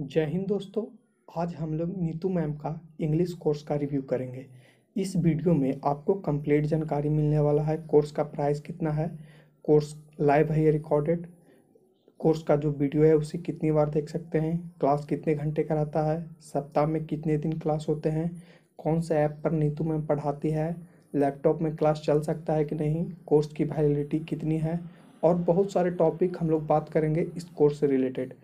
जय हिंद दोस्तों आज हम लोग नीतू मैम का इंग्लिश कोर्स का रिव्यू करेंगे इस वीडियो में आपको कंप्लीट जानकारी मिलने वाला है कोर्स का प्राइस कितना है कोर्स लाइव है या रिकॉर्डेड कोर्स का जो वीडियो है उसे कितनी बार देख सकते हैं क्लास कितने घंटे कराता है सप्ताह में कितने दिन क्लास होते हैं कौन सा ऐप पर नीतू मैम पढ़ाती है लैपटॉप में क्लास चल सकता है कि नहीं कोर्स की वैलिडिटी कितनी है और बहुत सारे टॉपिक हम लोग बात करेंगे इस कोर्स से रिलेटेड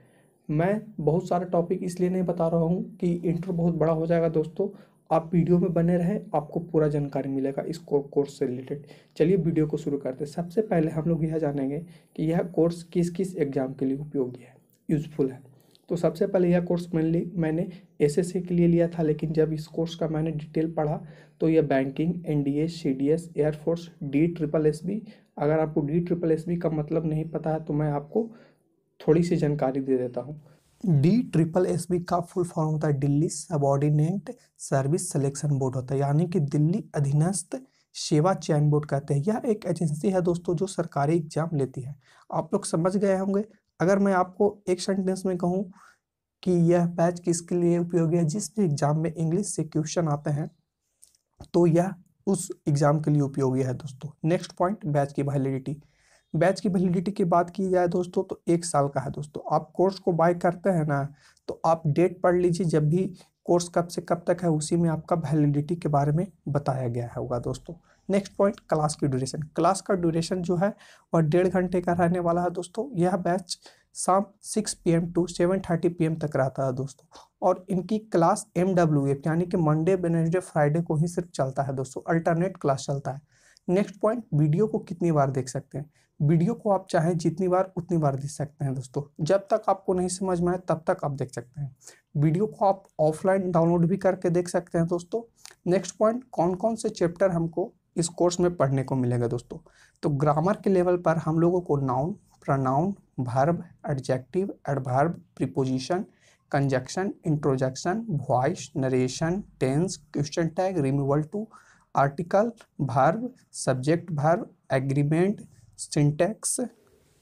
मैं बहुत सारे टॉपिक इसलिए नहीं बता रहा हूँ कि इंटर बहुत बड़ा हो जाएगा दोस्तों आप वीडियो में बने रहें आपको पूरा जानकारी मिलेगा इस कोर्स से रिलेटेड चलिए वीडियो को शुरू करते हैं सबसे पहले हम लोग यह जानेंगे कि यह कोर्स किस किस एग्ज़ाम के लिए उपयोगी है यूज़फुल है तो सबसे पहले यह कोर्स मेनली मैंने एस एस के लिए लिया था लेकिन जब इस कोर्स का मैंने डिटेल पढ़ा तो यह banking N D S C D S air force D triple S B अगर आपको डी ट्रिपल एस बी का मतलब नहीं पता है तो मैं आपको थोड़ी सी जानकारी दे देता हूँ डी ट्रिपल एस बी का फुल फॉर्म होता है Delhi subordinate service selection board होता है यानी कि दिल्ली अधीनस्थ सेवा चयन बोर्ड कहते हैं यह एक एजेंसी है दोस्तों जो सरकारी एग्जाम लेती है आप लोग समझ गए होंगे अगर मैं आपको एक सेंटेंस में कहूँ कि यह बैच किसके लिए उपयोगी है जिस भी एग्ज़ाम में इंग्लिश से क्वेश्चन आते हैं तो यह उस एग्ज़ाम के लिए उपयोगी है दोस्तों नेक्स्ट पॉइंट बैच की वैलिडिटी बैच की वैलिडिटी की बात की जाए दोस्तों तो एक साल का है दोस्तों आप कोर्स को बाय करते हैं ना तो आप डेट पढ़ लीजिए जब भी कोर्स कब से कब तक है उसी में आपका वैलिडिटी के बारे में बताया गया होगा दोस्तों नेक्स्ट पॉइंट क्लास की ड्यूरेशन क्लास का ड्यूरेशन जो है वह डेढ़ घंटे का रहने वाला है दोस्तों यह बैच शाम 6 पीएम टू 7:30 एम तक रहता है दोस्तों और इनकी क्लास एम डब्ल्यू एफ यानी कि मंडे वेनेसडे फ्राइडे को ही सिर्फ चलता है दोस्तों अल्टरनेट क्लास चलता है नेक्स्ट पॉइंट वीडियो को कितनी बार देख सकते हैं वीडियो को आप चाहें जितनी बार उतनी बार देख सकते हैं दोस्तों जब तक आपको नहीं समझ में आए तब तक आप देख सकते हैं वीडियो को आप ऑफलाइन डाउनलोड भी करके देख सकते हैं दोस्तों नेक्स्ट पॉइंट कौन कौन से चैप्टर हमको इस कोर्स में पढ़ने को मिलेगा दोस्तों तो ग्रामर के लेवल पर हम लोगों को noun pronoun verb adjective adverb preposition conjunction interjection voice narration tense question tag removal to article verb subject verb agreement syntax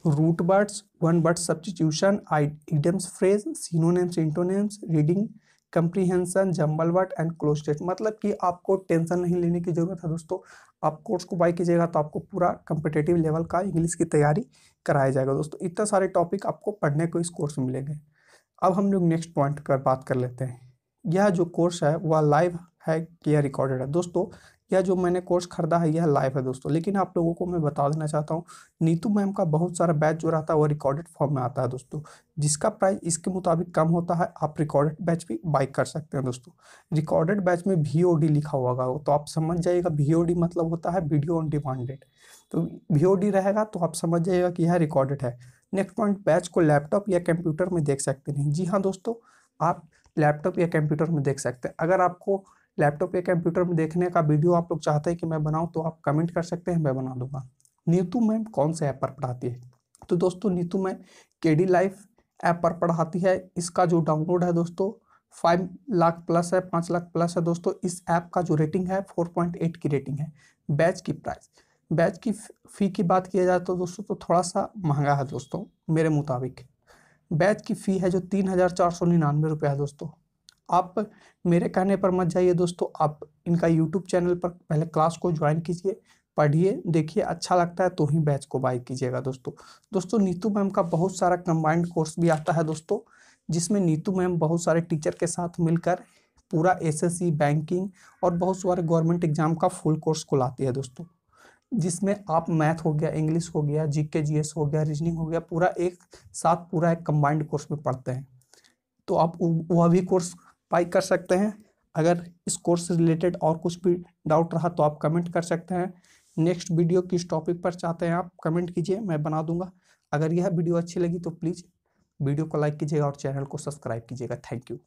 root words one word substitution idioms phrase synonyms antonyms reading comprehension jumble word and cloze test मतलब कि आपको tension नहीं लेने की ज़रूरत है दोस्तों आप कोर्स को बाई कीजिएगा तो आपको पूरा कंपिटेटिव लेवल का इंग्लिश की तैयारी कराया जाएगा दोस्तों इतना सारे टॉपिक आपको पढ़ने को इस कोर्स में मिलेंगे अब हम लोग नेक्स्ट पॉइंट कर बात कर लेते हैं यह जो कोर्स है वह लाइव है कि यह रिकॉर्डेड है दोस्तों या जो मैंने कोर्स खरीदा है यह लाइव है दोस्तों लेकिन आप लोगों को मैं बता देना चाहता हूँ नीतू मैम का बहुत सारा बैच जो रहता है वो रिकॉर्डेड फॉर्म में आता है दोस्तों जिसका प्राइस इसके मुताबिक कम होता है आप रिकॉर्डेड बैच भी बाई कर सकते हैं दोस्तों रिकॉर्डेड बैच में वी लिखा होगा तो आप समझ जाइएगा वी मतलब होता है वीडियो ऑन डिमांडेड तो वी रहेगा तो आप समझ जाइएगा कि यह रिकॉर्डेड है नेक्स्ट पॉइंट बैच को लैपटॉप या कंप्यूटर में देख सकते हैं जी हाँ दोस्तों आप लैपटॉप या कंप्यूटर में देख सकते हैं अगर आपको लैपटॉप या कंप्यूटर में देखने का वीडियो आप लोग चाहते हैं कि मैं बनाऊँ तो आप कमेंट कर सकते हैं मैं बना दूंगा नीतू मैम कौन से ऐप पर पढ़ाती है तो दोस्तों नीतू मैम के डी लाइफ ऐप पर पढ़ाती है इसका जो डाउनलोड है दोस्तों फाइव लाख प्लस है पाँच लाख प्लस है दोस्तों इस ऐप का जो रेटिंग है फोर पॉइंट एट की रेटिंग है बैच की प्राइस बैच की फ़ी की बात किया जाए तो दोस्तों तो थोड़ा सा महंगा है दोस्तों मेरे मुताबिक बैच की फ़ी है जो तीन हज़ार चार सौ निन्यानवे रुपये है दोस्तों आप मेरे कहने पर मत जाइए दोस्तों आप इनका यूट्यूब चैनल पर पहले क्लास को ज्वाइन कीजिए पढ़िए देखिए अच्छा लगता है तो ही बैच को बाई कीजिएगा दोस्तों दोस्तों नीतू मैम का बहुत सारा कंबाइंड कोर्स भी आता है दोस्तों जिसमें नीतू मैम बहुत सारे टीचर के साथ मिलकर पूरा एसएससी बैंकिंग और बहुत सारे गवर्नमेंट एग्जाम का फुल कोर्स को लाती है दोस्तों जिसमें आप मैथ हो गया इंग्लिश हो गया जी के हो गया रीजनिंग हो गया पूरा एक साथ पूरा एक कम्बाइंड कोर्स में पढ़ते हैं तो आप वह भी कोर्स पाई कर सकते हैं अगर इस कोर्स से रिलेटेड और कुछ भी डाउट रहा तो आप कमेंट कर सकते हैं नेक्स्ट वीडियो किस टॉपिक पर चाहते हैं आप कमेंट कीजिए मैं बना दूंगा अगर यह वीडियो अच्छी लगी तो प्लीज़ वीडियो को लाइक कीजिएगा और चैनल को सब्सक्राइब कीजिएगा थैंक यू